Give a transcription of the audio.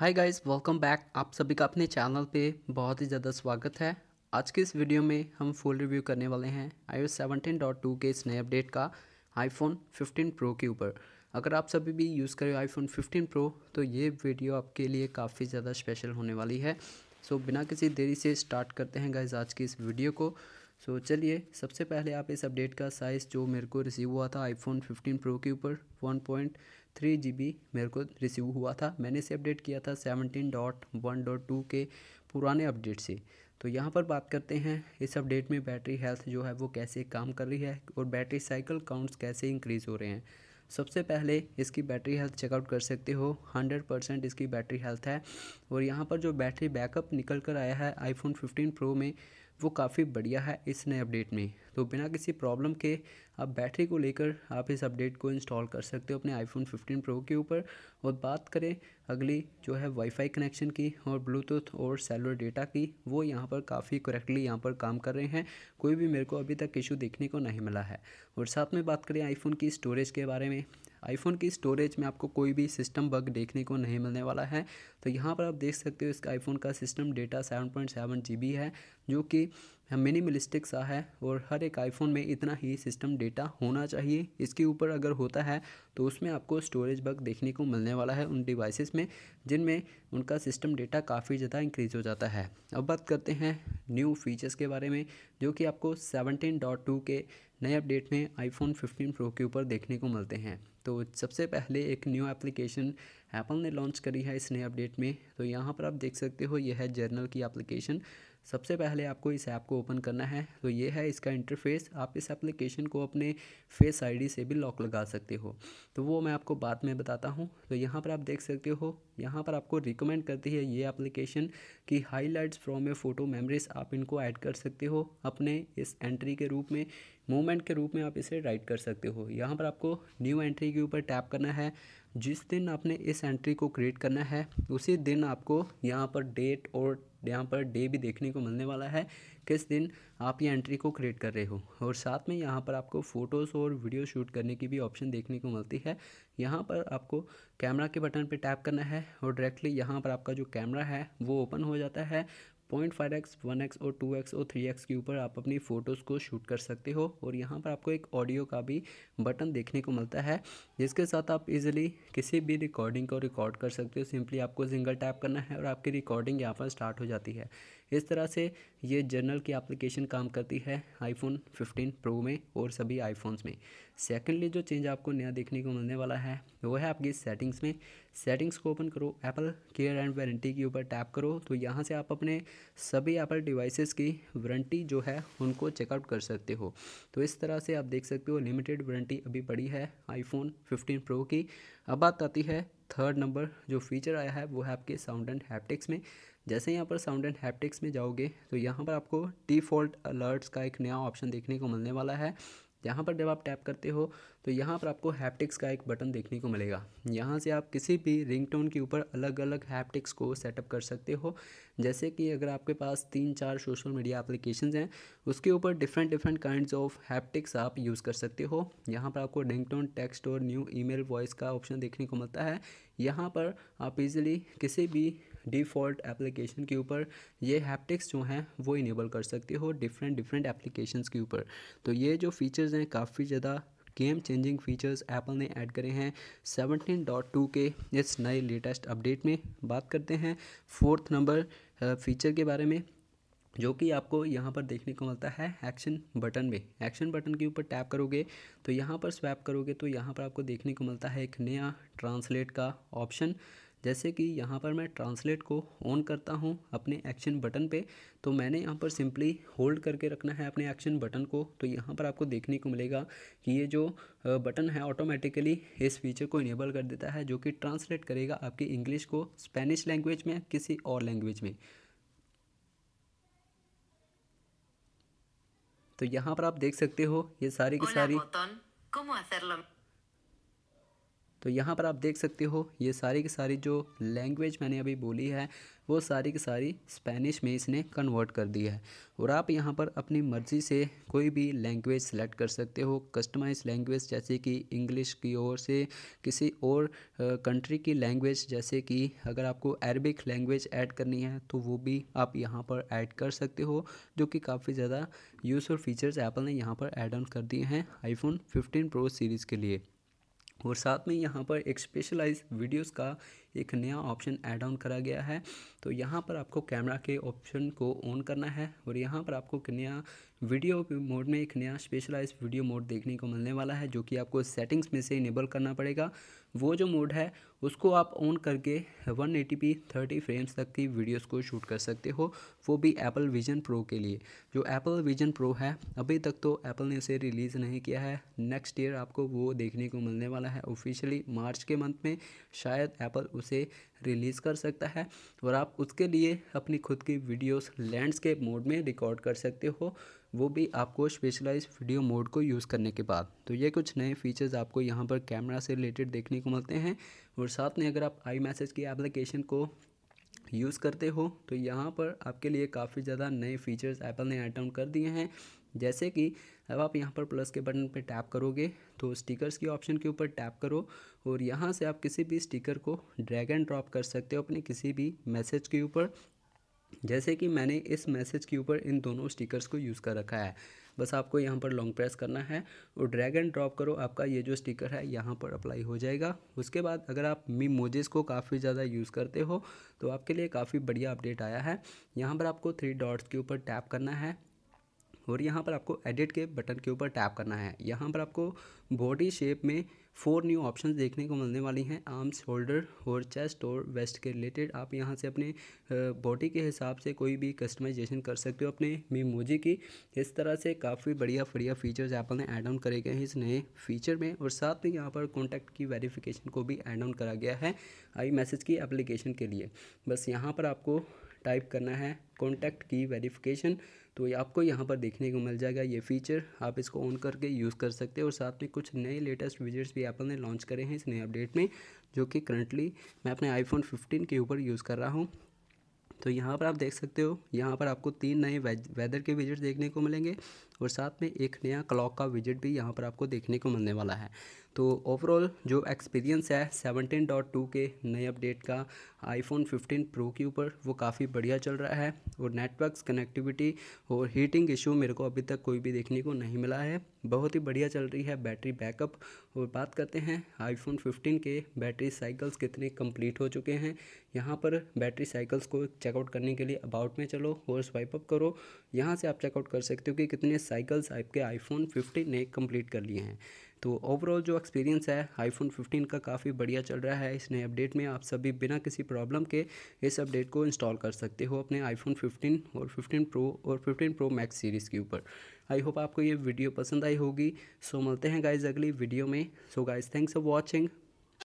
hi guys welcome back आप सभी का अपने चैनल पे बहुत ही ज़्यादा स्वागत है आज के इस वीडियो में हम फुल रिव्यू करने वाले हैं I O seventeen dot two के इस नए अपडेट का आईफोन 15 प्रो के ऊपर अगर आप सभी भी यूज़ करें आईफोन 15 प्रो तो ये वीडियो आपके लिए काफ़ी ज़्यादा स्पेशल होने वाली है सो बिना किसी देरी से स्टार्ट करते हैं गाइज आज की इस वीडियो को सो so, चलिए सबसे पहले आप इस अपडेट का साइज़ जो मेरे को रिसीव हुआ था आईफोन 15 प्रो के ऊपर 1.3 बी मेरे को रिसीव हुआ था मैंने इसे अपडेट किया था 17.1.2 के पुराने अपडेट से तो यहाँ पर बात करते हैं इस अपडेट में बैटरी हेल्थ जो है वो कैसे काम कर रही है और बैटरी साइकिल काउंट्स कैसे इंक्रीज़ हो रहे हैं सबसे पहले इसकी बैटरी हेल्थ चेकआउट कर सकते हो 100 परसेंट इसकी बैटरी हेल्थ है और यहाँ पर जो बैटरी बैकअप निकल कर आया है आईफोन 15 प्रो में वो काफ़ी बढ़िया है इस नए अपडेट में तो बिना किसी प्रॉब्लम के आप बैटरी को लेकर आप इस अपडेट को इंस्टॉल कर सकते हो अपने आईफोन 15 प्रो के ऊपर और बात करें अगली जो है वाईफाई कनेक्शन की और ब्लूटूथ और सेलुलर डेटा की वो यहाँ पर काफ़ी करेक्टली यहाँ पर काम कर रहे हैं कोई भी मेरे को अभी तक इशू देखने को नहीं मिला है और साथ में बात करें आईफोन की स्टोरेज के बारे में आईफोन की स्टोरेज में आपको कोई भी सिस्टम बग देखने को नहीं मिलने वाला है तो यहाँ पर आप देख सकते हो इस आईफोन का system data seven point seven G B है जो कि मिनिमलिस्टिक सा है और हर एक आईफोन में इतना ही सिस्टम डेटा होना चाहिए इसके ऊपर अगर होता है तो उसमें आपको स्टोरेज बग देखने को मिलने वाला है उन डिवाइसेस में जिनमें उनका सिस्टम डेटा काफ़ी ज़्यादा इंक्रीज़ हो जाता है अब बात करते हैं न्यू फीचर्स के बारे में जो कि आपको 17.2 के नए अपडेट में आईफोन 15 प्रो के ऊपर देखने को मिलते हैं तो सबसे पहले एक न्यू एप्लीकेशन एप्पल ने लॉन्च करी है इस नए अपडेट में तो यहाँ पर आप देख सकते हो यह है जर्नल की एप्लीकेशन सबसे पहले आपको इस ऐप को ओपन करना है तो ये है इसका इंटरफेस आप इस एप्लीकेशन को अपने फेस आईडी से भी लॉक लगा सकते हो तो वो मैं आपको बाद में बताता हूँ तो यहाँ पर आप देख सकते हो यहाँ पर आपको रिकमेंड करती है ये एप्लीकेशन कि highlights from a photo memories आप इनको ऐड कर सकते हो अपने इस एंट्री के रूप में मोमेंट के रूप में आप इसे राइट कर सकते हो यहाँ पर आपको न्यू एंट्री के ऊपर टैप करना है जिस दिन आपने इस एंट्री को क्रिएट करना है उसी दिन आपको यहाँ पर डेट और यहाँ पर डे भी देखने को मिलने वाला है किस दिन आप ये एंट्री को क्रिएट कर रहे हो और साथ में यहाँ पर आपको फ़ोटोज़ और वीडियो शूट करने की भी ऑप्शन देखने को मिलती है यहाँ पर आपको कैमरा के बटन पर टैप करना है और डायरेक्टली यहाँ पर आपका जो कैमरा है वो ओपन हो जाता है point five X one X और टू एक्स और थ्री एक्स के ऊपर आप अपनी फ़ोटोज़ को शूट कर सकते हो और यहाँ पर आपको एक ऑडियो का भी बटन देखने को मिलता है जिसके साथ आप इजीली किसी भी रिकॉर्डिंग को रिकॉर्ड कर सकते हो सिंपली आपको सिंगल टैप करना है और आपकी रिकॉर्डिंग यहाँ पर स्टार्ट हो जाती है इस तरह से ये जर्नल की एप्लीकेशन काम करती है आईफोन 15 प्रो में और सभी आईफोन्स में सेकेंडली जो चेंज आपको नया देखने को मिलने वाला है वो है आपकी सेटिंग्स में सेटिंग्स को ओपन करो एप्पल केयर एंड वारंटी के ऊपर टैप करो तो यहाँ से आप अपने सभी एप्पल डिवाइसेस की वारंटी जो है उनको चेकआउट कर सकते हो तो इस तरह से आप देख सकते हो लिमिटेड वारंटी अभी पड़ी है आईफोन फिफ्टीन प्रो की अब बात आती है थर्ड नंबर जो फीचर आया है वो है आपके साउंड एंड हैप्टिक्स में जैसे यहाँ पर साउंड एंड हैप्टिक्स में जाओगे तो यहाँ पर आपको डिफ़ॉल्ट अलर्ट्स का एक नया ऑप्शन देखने को मिलने वाला है यहाँ पर जब आप टैप करते हो तो यहाँ पर आपको हैप्टिक्स का एक बटन देखने को मिलेगा यहाँ से आप किसी भी रिंगटोन के ऊपर अलग अलग हैप्टिक्स को सेटअप कर सकते हो जैसे कि अगर आपके पास तीन चार सोशल मीडिया एप्लीकेशंस हैं उसके ऊपर different different kinds of haptics आप यूज़ कर सकते हो यहाँ पर आपको रिंगटोन टेक्स्ट और न्यू ईमेल वॉइस का ऑप्शन देखने को मिलता है यहाँ पर आप इजिली किसी भी डिफ़ॉल्ट एप्लीकेशन के ऊपर ये हैप्टिक्स जो हैं वो इनेबल कर सकते हो डिफरेंट डिफरेंट एप्लीकेशंस के ऊपर तो ये जो फीचर्स हैं काफ़ी ज़्यादा गेम चेंजिंग फीचर्स एप्पल ने ऐड करे हैं 17.2 के इस नए लेटेस्ट अपडेट में बात करते हैं फोर्थ नंबर फीचर के बारे में जो कि आपको यहाँ पर देखने को मिलता है एक्शन बटन में एक्शन बटन के ऊपर टैप करोगे तो यहाँ पर स्वैप करोगे तो यहाँ पर आपको देखने को मिलता है एक नया ट्रांसलेट का ऑप्शन जैसे कि यहाँ पर मैं ट्रांसलेट को ऑन करता हूँ अपने एक्शन बटन पे तो मैंने यहाँ पर सिंपली होल्ड करके रखना है अपने एक्शन बटन को तो यहाँ पर आपको देखने को मिलेगा कि ये जो बटन है ऑटोमेटिकली इस फीचर को इनेबल कर देता है जो कि ट्रांसलेट करेगा आपकी इंग्लिश को स्पेनिश लैंग्वेज में किसी और लैंग्वेज में तो यहाँ पर आप देख सकते हो ये सारी की सारी तो यहाँ पर आप देख सकते हो ये सारी की सारी जो लैंग्वेज मैंने अभी बोली है वो सारी की सारी स्पेनिश में इसने कन्वर्ट कर दी है और आप यहाँ पर अपनी मर्ज़ी से कोई भी लैंग्वेज सेलेक्ट कर सकते हो कस्टमाइज लैंग्वेज जैसे कि इंग्लिश की ओर से किसी और कंट्री की लैंग्वेज जैसे कि अगर आपको अरबिक लैंग्वेज ऐड करनी है तो वो भी आप यहाँ पर ऐड कर सकते हो जो कि काफ़ी ज़्यादा यूज़फुल फीचर्स एप्पल ने यहाँ पर ऐड ऑन कर दिए हैं आईफोन फिफ्टीन प्रो सीरीज़ के लिए और साथ में यहाँ पर एक स्पेशलाइज वीडियोस का एक नया ऑप्शन एड ऑन करा गया है तो यहाँ पर आपको कैमरा के ऑप्शन को ऑन करना है और यहाँ पर आपको नया वीडियो मोड में एक नया स्पेशलाइज वीडियो मोड देखने को मिलने वाला है जो कि आपको सेटिंग्स में से इनेबल करना पड़ेगा वो जो मोड है उसको आप ऑन करके 180p एटी फ्रेम्स तक की वीडियोस को शूट कर सकते हो वो भी एप्पल विजन प्रो के लिए जो एप्पल विजन प्रो है अभी तक तो एप्पल ने इसे रिलीज़ नहीं किया है नेक्स्ट ईयर आपको वो देखने को मिलने वाला है ऑफिशियली मार्च के मंथ में शायद एप्पल उसे रिलीज़ कर सकता है और आप उसके लिए अपनी खुद की वीडियोस लैंडस्केप मोड में रिकॉर्ड कर सकते हो वो भी आपको स्पेशलाइज वीडियो मोड को यूज़ करने के बाद तो ये कुछ नए फीचर्स आपको यहाँ पर कैमरा से रिलेटेड देखने को मिलते हैं और साथ में अगर आप आई मैसेज की एप्लीकेशन को यूज़ करते हो तो यहाँ पर आपके लिए काफ़ी ज़्यादा नए फीचर्स एप्पल ने ऐड डाउन कर दिए हैं जैसे कि अब आप यहाँ पर प्लस के बटन पर टैप करोगे तो स्टिकर्स की ऑप्शन के ऊपर टैप करो और यहाँ से आप किसी भी स्टिकर को ड्रैग एंड ड्रॉप कर सकते हो अपने किसी भी मैसेज के ऊपर जैसे कि मैंने इस मैसेज के ऊपर इन दोनों स्टिकर्स को यूज़ कर रखा है बस आपको यहाँ पर लॉन्ग प्रेस करना है और ड्रैग एंड ड्रॉप करो आपका ये जो स्टिकर है यहाँ पर अप्लाई हो जाएगा उसके बाद अगर आप मी मोजेस को काफ़ी ज़्यादा यूज़ करते हो तो आपके लिए काफ़ी बढ़िया अपडेट आया है यहाँ पर आपको थ्री डॉट्स के ऊपर टैप करना है और यहाँ पर आपको एडिट के बटन के ऊपर टैप करना है यहाँ पर आपको बॉडी शेप में फोर न्यू ऑप्शंस देखने को मिलने वाली हैं आर्म्स शोल्डर और चेस्ट और वेस्ट के रिलेटेड आप यहाँ से अपने बॉडी के हिसाब से कोई भी कस्टमाइजेशन कर सकते हो अपने मीमोजी की इस तरह से काफ़ी बढ़िया बढ़िया फीचर्स एप्पल ने ऐड ऑन करे गए हैं इस नए फीचर में और साथ में यहाँ पर कॉन्टैक्ट की वेरिफिकेशन को भी ऐड ऑन करा गया है आई मैसेज की एप्लीकेशन के लिए बस यहाँ पर आपको टाइप करना है कॉन्टैक्ट की वेरिफिकेशन तो ये आपको यहाँ पर देखने को मिल जाएगा ये फीचर आप इसको ऑन करके यूज़ कर सकते हैं और साथ में कुछ नए लेटेस्ट विजिट्स भी एप्पल ने लॉन्च करे हैं इस नए अपडेट में जो कि करंटली मैं अपने आईफोन 15 के ऊपर यूज़ कर रहा हूँ तो यहाँ पर आप देख सकते हो यहाँ पर आपको तीन नए वेदर के विजिट देखने को मिलेंगे और साथ में एक नया क्लॉक का विजिट भी यहाँ पर आपको देखने को मिलने वाला है तो ओवरऑल जो एक्सपीरियंस है 17.2 के नए अपडेट का आईफोन 15 प्रो के ऊपर वो काफ़ी बढ़िया चल रहा है और नेटवर्क्स कनेक्टिविटी और हीटिंग इशू मेरे को अभी तक कोई भी देखने को नहीं मिला है बहुत ही बढ़िया चल रही है बैटरी बैकअप और बात करते हैं आईफोन 15 के बैटरी साइकिल्स कितने कंप्लीट हो चुके हैं यहाँ पर बैटरी साइकिल्स को चेकआउट करने के लिए अबाउट में चलो और स्वाइप अप करो यहाँ से आप चेकआउट कर सकते हो कि कितने साइकिल्स आपके आईफोन फिफ्टीन ने कम्प्लीट कर लिए हैं तो ओवरऑल जो एक्सपीरियंस है आईफोन 15 का काफ़ी बढ़िया चल रहा है इस नए अपडेट में आप सभी बिना किसी प्रॉब्लम के इस अपडेट को इंस्टॉल कर सकते हो अपने आईफोन 15 और 15 प्रो और 15 प्रो मैक्स सीरीज़ के ऊपर आई होप आपको ये वीडियो पसंद आई होगी सो मिलते हैं गाइज अगली वीडियो में so guys thanks for watching